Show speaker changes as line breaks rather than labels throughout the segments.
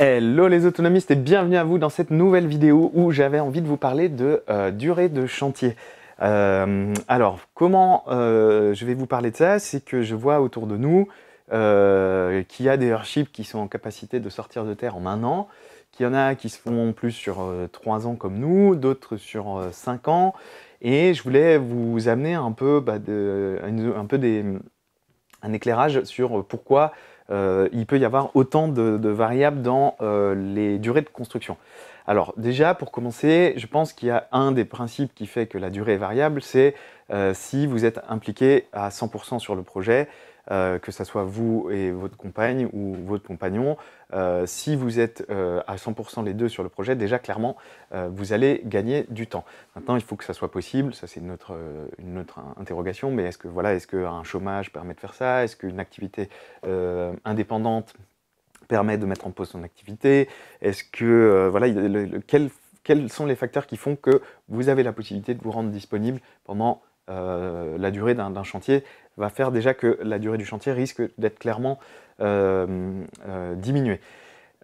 Hello les autonomistes et bienvenue à vous dans cette nouvelle vidéo où j'avais envie de vous parler de euh, durée de chantier. Euh, alors, comment euh, je vais vous parler de ça C'est que je vois autour de nous qu'il y a des airships qui sont en capacité de sortir de terre en un an, qu'il y en a qui se font plus sur trois ans comme nous, d'autres sur cinq ans, et je voulais vous amener un peu, bah, un peu des, un éclairage sur pourquoi euh, il peut y avoir autant de, variables dans euh, les durées de construction. Alors déjà, pour commencer, je pense qu'il y a un des principes qui fait que la durée est variable, c'est euh, si vous êtes impliqué à 100% sur le projet, euh, que ce soit vous et votre compagne ou votre compagnon, euh, si vous êtes euh, à 100% les deux sur le projet, déjà clairement, vous allez gagner du temps. Maintenant, il faut que ça soit possible, ça c'est une autre, une interrogation, mais est-ce que voilà, est-ce qu'un chômage permet de faire ça Est-ce qu'une activité indépendante permet de mettre en pause son activité Est-ce que voilà, quels sont les facteurs qui font que vous avez la possibilité de vous rendre disponible pendant euh, la durée d'un chantier va faire déjà que la durée du chantier risque d'être clairement euh, euh, diminuée.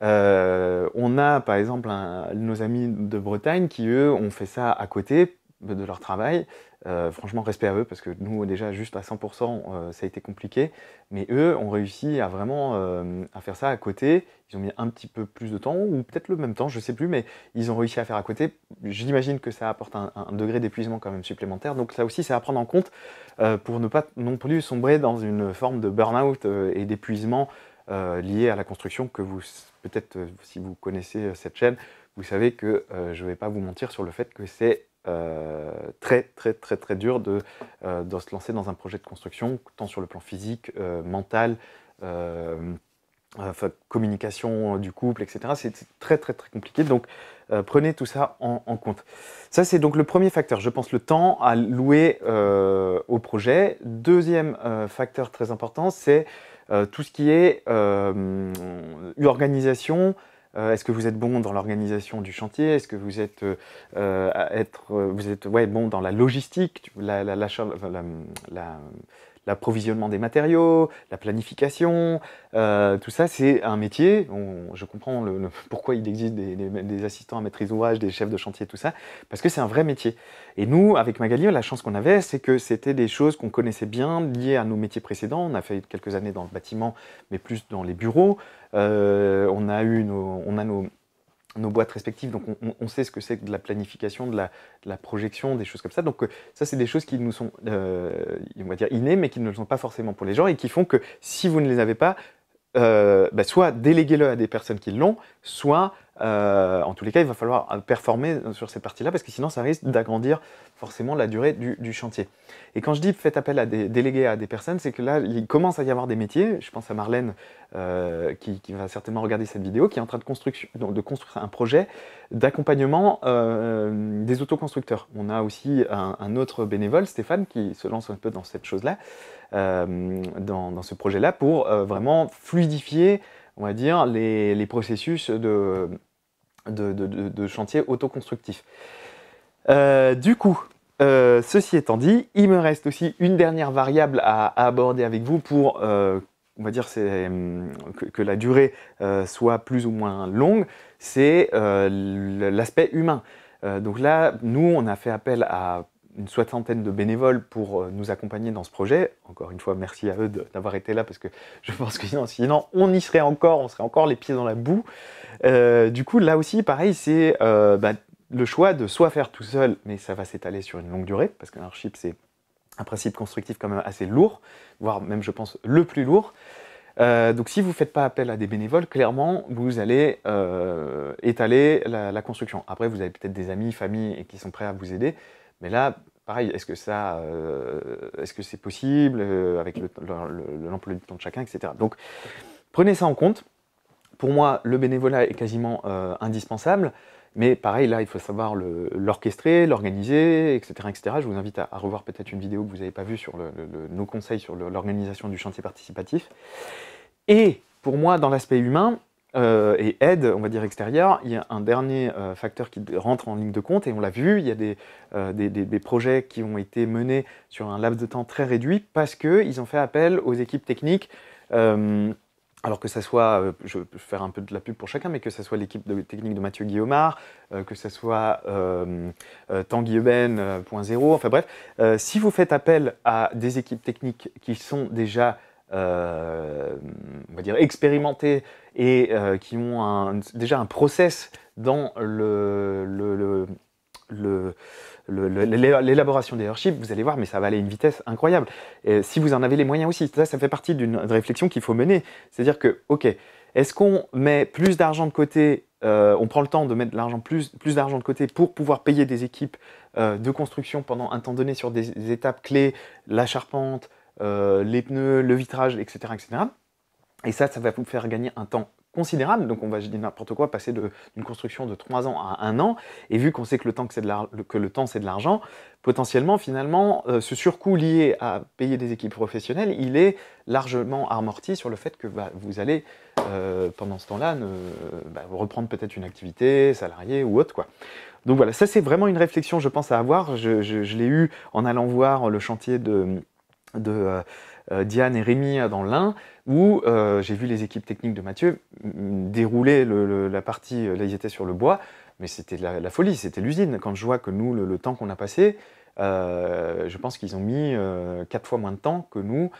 on a par exemple nos amis de Bretagne qui, eux, ont fait ça à côté de leur travail. Euh, franchement, respect à eux, parce que nous, déjà, juste à 100%, euh, ça a été compliqué. Mais eux ont réussi à vraiment euh, à faire ça à côté. Ils ont mis un petit peu plus de temps, ou peut-être le même temps, je ne sais plus, mais ils ont réussi à faire à côté. J'imagine que ça apporte un, un degré d'épuisement quand même supplémentaire. Donc ça aussi, c'est à prendre en compte pour ne pas non plus sombrer dans une forme de burn-out et d'épuisement lié à la construction que vous, peut-être si vous connaissez cette chaîne, vous savez que je ne vais pas vous mentir sur le fait que c'est euh, très, très, très, très dur euh, de, se lancer dans un projet de construction, tant sur le plan physique, euh, mental, communication du couple, etc. C'est très, très, très compliqué. Donc, prenez tout ça en, en compte. Ça, c'est donc le premier facteur, je pense, le temps à louer au projet. Deuxième facteur très important, c'est tout ce qui est organisation, euh, est-ce que vous êtes bon dans l'organisation du chantier Est-ce que vous êtes, euh, euh, être, vous êtes ouais, bon dans la logistique, la, la, la, la l'approvisionnement des matériaux, la planification, euh, tout ça, c'est un métier. je comprends le, pourquoi il existe des, assistants à maîtrise ouvrage, des chefs de chantier, tout ça, parce que c'est un vrai métier. Et nous, avec Magali, la chance qu'on avait, c'est que c'était des choses qu'on connaissait bien, liées à nos métiers précédents. On a fait quelques années dans le bâtiment, mais plus dans les bureaux. Euh, on a eu on a nos nos boîtes respectives. Donc on, sait ce que c'est de la planification, de la, projection, des choses comme ça. Donc euh, ça, c'est des choses qui nous sont, euh, on va dire, innées, mais qui ne le sont pas forcément pour les gens et qui font que si vous ne les avez pas, euh, bah, soit déléguez-le à des personnes qui l'ont, soit euh, en tous les cas, il va falloir euh, performer sur ces parties-là parce que sinon, ça risque d'agrandir forcément la durée du, chantier. Et quand je dis faites appel à des délégués, à des personnes, c'est que là, il commence à y avoir des métiers. Je pense à Marlène euh, qui, va certainement regarder cette vidéo, qui est en train de, construire un projet d'accompagnement des autoconstructeurs. On a aussi un, autre bénévole, Stéphane, qui se lance un peu dans cette chose-là, dans, ce projet-là, pour vraiment fluidifier on va dire, les, processus de, de, chantier autoconstructif. Euh, du coup, euh, ceci étant dit, il me reste aussi une dernière variable à, aborder avec vous pour, euh, on va dire, que, la durée soit plus ou moins longue, c'est l'aspect humain. donc là, nous, on a fait appel à une soixantaine de bénévoles pour euh, nous accompagner dans ce projet. Encore une fois, merci à eux d'avoir été là parce que je pense que sinon, on y serait encore, on serait encore les pieds dans la boue. Euh, du coup, là aussi, pareil, c'est euh, bah, le choix de soit faire tout seul, mais ça va s'étaler sur une longue durée parce qu'un archip, c'est un principe constructif quand même assez lourd, voire même, je pense, le plus lourd. donc si vous ne faites pas appel à des bénévoles, clairement, vous allez étaler la, la, construction. Après, vous avez peut-être des amis, familles qui sont prêts à vous aider, mais là, pareil, est-ce que euh, est-ce que c'est possible euh, avec l'emploi du temps de chacun, etc. Donc, prenez ça en compte. Pour moi, le bénévolat est quasiment euh, indispensable. Mais pareil, là, il faut savoir l'orchestrer, l'organiser, etc., etc. Je vous invite à revoir peut-être une vidéo que vous n'avez pas vue sur nos conseils sur l'organisation du chantier participatif. Et pour moi, dans l'aspect humain, euh, et aide, on va dire extérieure, il y a un dernier euh, facteur qui rentre en ligne de compte, et on l'a vu, il y a des, euh, projets qui ont été menés sur un laps de temps très réduit parce qu'ils ont fait appel aux équipes techniques. alors que ça soit, je vais faire un peu de la pub pour chacun, mais que ça soit l'équipe technique de Mathieu Guillaumard, que ça soit Tanguy enfin bref, si vous faites appel à des équipes techniques qui sont déjà dire, expérimentés et euh, qui ont déjà un process dans l'élaboration des headships, vous allez voir, mais ça va aller à une vitesse incroyable. si vous en avez les moyens aussi, ça, fait partie d'une réflexion qu'il faut mener. C'est-à-dire que, ok, est-ce qu'on met plus d'argent de côté, euh, on prend le temps de mettre l'argent plus, d'argent de côté pour pouvoir payer des équipes euh, de construction pendant un temps donné sur des, étapes clés, la charpente, les pneus, le vitrage, etc., etc. Et ça, ça va vous faire gagner un temps considérable. Donc on va, je dis n'importe quoi, passer d'une construction de 3 ans à 1 an. Et vu qu'on sait que le temps, c'est de l'argent, potentiellement, finalement, euh, ce surcoût lié à payer des équipes professionnelles, il est largement amorti sur le fait que bah, vous allez, euh, pendant ce temps-là, bah, reprendre peut-être une activité, salariée ou autre. quoi. Donc voilà, ça c'est vraiment une réflexion, je pense, à avoir. Je, l'ai eu en allant voir le chantier de euh, euh, Diane et Rémi euh, dans l'un, où euh, j'ai vu les équipes techniques de Mathieu mm, dérouler la partie, là ils étaient sur le bois, mais c'était la, folie, c'était l'usine. Quand je vois que nous, le, temps qu'on a passé, je pense qu'ils ont mis quatre fois moins de temps que nous.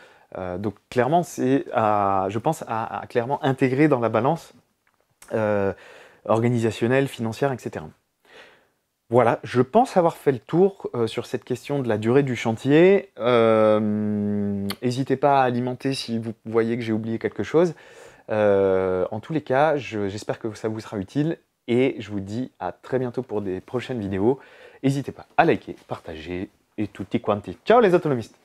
donc clairement, c'est, je pense, à, clairement intégrer dans la balance organisationnelle, financière, etc. Voilà, je pense avoir fait le tour euh, sur cette question de la durée du chantier. Euh, n'hésitez pas à alimenter si vous voyez que j'ai oublié quelque chose. Euh, en tous les cas, j'espère que ça vous sera utile et je vous dis à très bientôt pour des prochaines vidéos. N'hésitez pas à liker, partager et tout tout quanti. Ciao les autonomistes